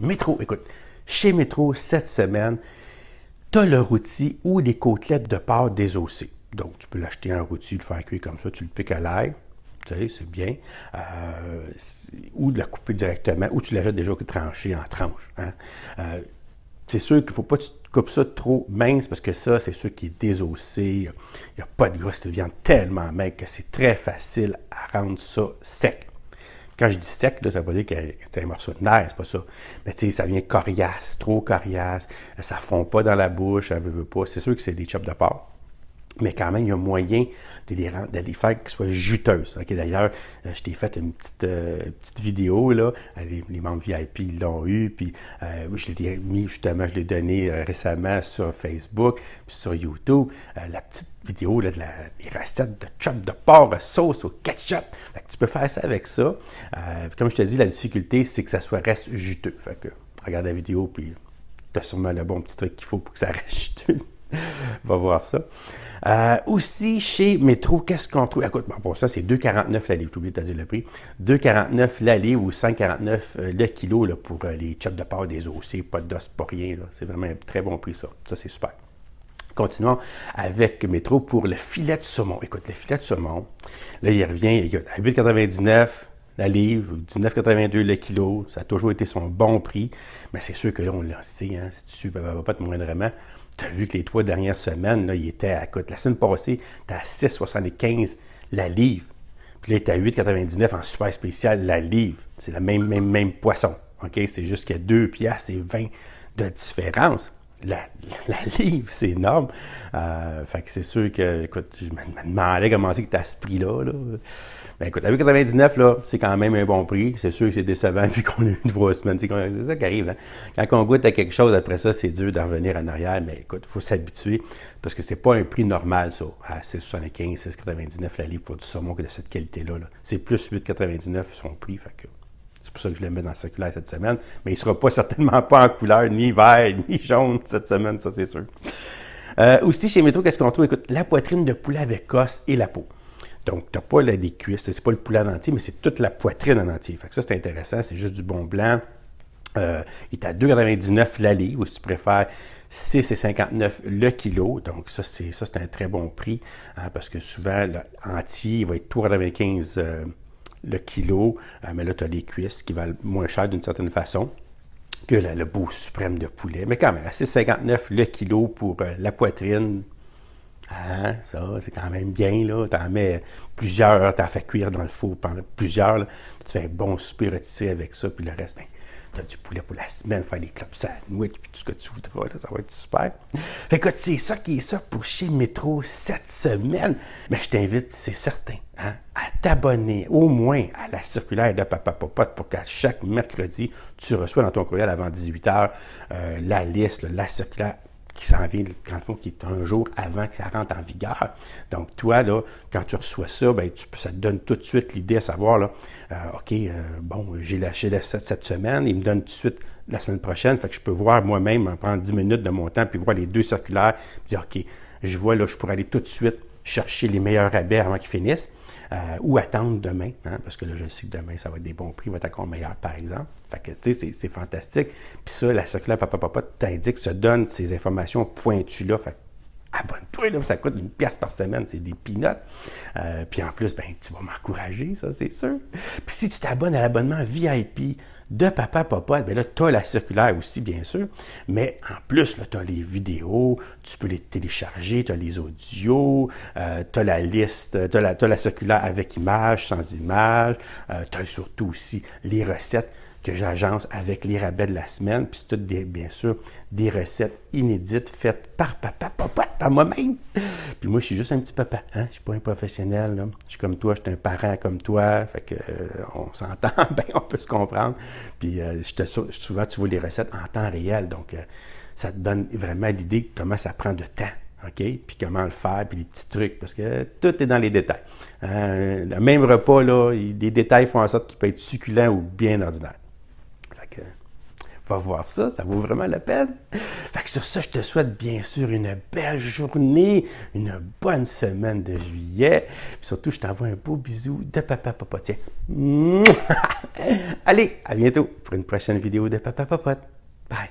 Métro, écoute, chez Métro, cette semaine, tu as le rôti ou les côtelettes de porc désossées. Donc, tu peux l'acheter un rôti, le faire cuire comme ça, tu le piques à l'ail, tu sais, c'est bien. Euh, ou de la couper directement, ou tu l'achètes déjà déjà tranché en tranches. Hein. Euh, c'est sûr qu'il ne faut pas que tu coupes ça trop mince parce que ça, c'est sûr qu'il est désossé. Il n'y a, pas de grosse viande tellement maigre que c'est très facile à rendre ça sec. Quand je dis sec, ça veut dire que c'est un morceau de nerf, c'est pas ça. Mais tu sais, ça vient coriace, trop coriace, ça fond pas dans la bouche, ça veut, veut pas. C'est sûr que c'est des chops de porc mais quand même, il y a moyen de les, faire qu'ils soient juteuses. D'ailleurs, euh, je t'ai fait une petite, euh, petite vidéo, là. Euh, les, membres VIP l'ont eu, puis je l'ai mis justement, je l'ai donné récemment sur Facebook, sur YouTube, la petite vidéo de la, des recettes de chop de porc à sauce au ketchup. tu peux faire ça avec ça. comme je te dis, la difficulté, c'est que ça soit reste juteux. que regarde la vidéo, puis tu as sûrement le bon petit truc qu'il faut pour que ça reste juteux. va voir ça. Euh, aussi, chez Métro, qu'est-ce qu'on trouve? Écoute, pour ça, c'est 2,49 la livre. J'ai oublié de te dire le prix. 2,49 la livre ou 1,49 euh, le kilo là, pour euh, les chocs de porc, des c'est pas d'os, pas rien. C'est vraiment un très bon prix, ça. Ça, c'est super. Continuons avec Métro pour le filet de saumon. Écoute, le filet de saumon, là, il revient écoute, à 8,99 la livre, 19,82 le kilo. Ça a toujours été son bon prix. Mais c'est sûr que là, on le sait, hein, si tu ne pas te moindrement tu as vu que les trois dernières semaines, là, il était à, écoute, la semaine passée, tu à 6,75 la livre. Puis là, tu à 8,99 en super spécial la livre. C'est le même, même, même poisson. OK? C'est jusqu'à 2 piastres et 20 de différence la, livre, c'est énorme. Euh, fait que c'est sûr que, écoute, je me demandais comment c'est que tu as ce prix-là. mais ben, écoute, à 8,99, là, c'est quand même un bon prix. C'est sûr que c'est décevant vu qu'on a eu trois semaines. C'est, ça qui arrive. Hein. Quand on goûte à quelque chose, après ça, c'est dur d'en revenir en arrière. Mais écoute, il faut s'habituer parce que c'est pas un prix normal, ça. À 6,75, 6,99 la livre pour du saumon de cette qualité-là. Là. C'est plus 8,99 son prix. Fait que, c'est pour ça que je le mets dans le circulaire cette semaine. Mais il ne sera pas certainement pas en couleur ni vert ni jaune cette semaine, ça c'est sûr. Euh, aussi, chez Métro, qu'est-ce qu'on trouve? Écoute, la poitrine de poulet avec os et la peau. Donc, tu n'as pas là, les cuisses, c'est pas le poulet en entier, mais c'est toute la poitrine en entier. ça, c'est intéressant, c'est juste du bon blanc. Euh, il est à 2,99 la ou si tu préfères 6,59 le kilo. Donc, ça, c'est un très bon prix, hein, parce que souvent, l'entier, il va être 3,95 le kilo, euh, mais là, tu as les cuisses qui valent moins cher d'une certaine façon que le, beau suprême de poulet. Mais quand même, à 6,59 le kilo pour euh, la poitrine, Hein? ça, c'est quand même bien, là. en mets plusieurs, t'as fait cuire dans le four pendant plusieurs, Tu fais un bon souper avec ça, puis le reste, ben, tu as du poulet pour la semaine, faire des clubs sandwich, puis tout ce que tu voudras, ça va être super. Fait c'est ça qui est ça pour chez Métro cette semaine. Mais je t'invite, c'est certain, hein, à t'abonner au moins à la circulaire de Papa Popote pour qu'à chaque mercredi, tu reçois dans ton courriel avant 18h euh, la liste, la circulaire qui s'en vient, le fond, qui est un jour avant que ça rentre en vigueur. Donc, toi, là, quand tu reçois ça, ben, tu, ça te donne tout de suite l'idée à savoir, là, euh, OK, euh, bon, j'ai lâché la, cette, semaine, il me donne tout de suite la semaine prochaine, fait que je peux voir moi-même, en prendre 10 minutes de mon temps, puis voir les deux circulaires, puis dire, OK, je vois, là, je pourrais aller tout de suite chercher les meilleurs rabais avant qu'ils finissent. Euh, ou attendre demain, hein, parce que là, je sais que demain, ça va être des bons prix, votre encore meilleur, par exemple. Fait que, tu sais, c'est fantastique. Puis ça, la circulaire, papa, papa, t'indique, se donne ces informations pointues-là. Fait abonne-toi, ah, ça coûte une pièce par semaine, c'est des pinottes. Euh, puis en plus, ben, tu vas m'encourager, ça, c'est sûr. Puis si tu t'abonnes à l'abonnement VIP de Papa Papa, ben là, tu as la circulaire aussi, bien sûr, mais en plus, tu as les vidéos, tu peux les télécharger, tu as les audios, euh, tu as la liste, tu as, la, circulaire avec images, sans images, euh, tu as surtout aussi les recettes que j'agence avec les rabais de la semaine. Puis c'est toutes, bien sûr, des recettes inédites faites par papa, papa, par moi-même. Puis moi, je suis juste un petit papa. Hein. Je ne suis pas un professionnel. Je suis comme toi, je suis un parent comme toi. Fait que, euh, on s'entend bien, on peut se comprendre. Puis euh, je te, souvent, tu vois les recettes en temps réel. Donc, euh, ça te donne vraiment l'idée de comment ça prend de temps. OK? Puis comment le faire, puis les petits trucs, parce que tout est dans les détails. Hein. le même repas, là, les détails font en sorte qu'il peut être succulent ou bien ordinaire va voir ça, ça vaut vraiment la peine. Fait que sur ça, je te souhaite bien sûr une belle journée, une bonne semaine de juillet. surtout, je t'envoie un beau bisou de Papa tiens. Allez, à bientôt pour une prochaine vidéo de Papa Papote. Bye!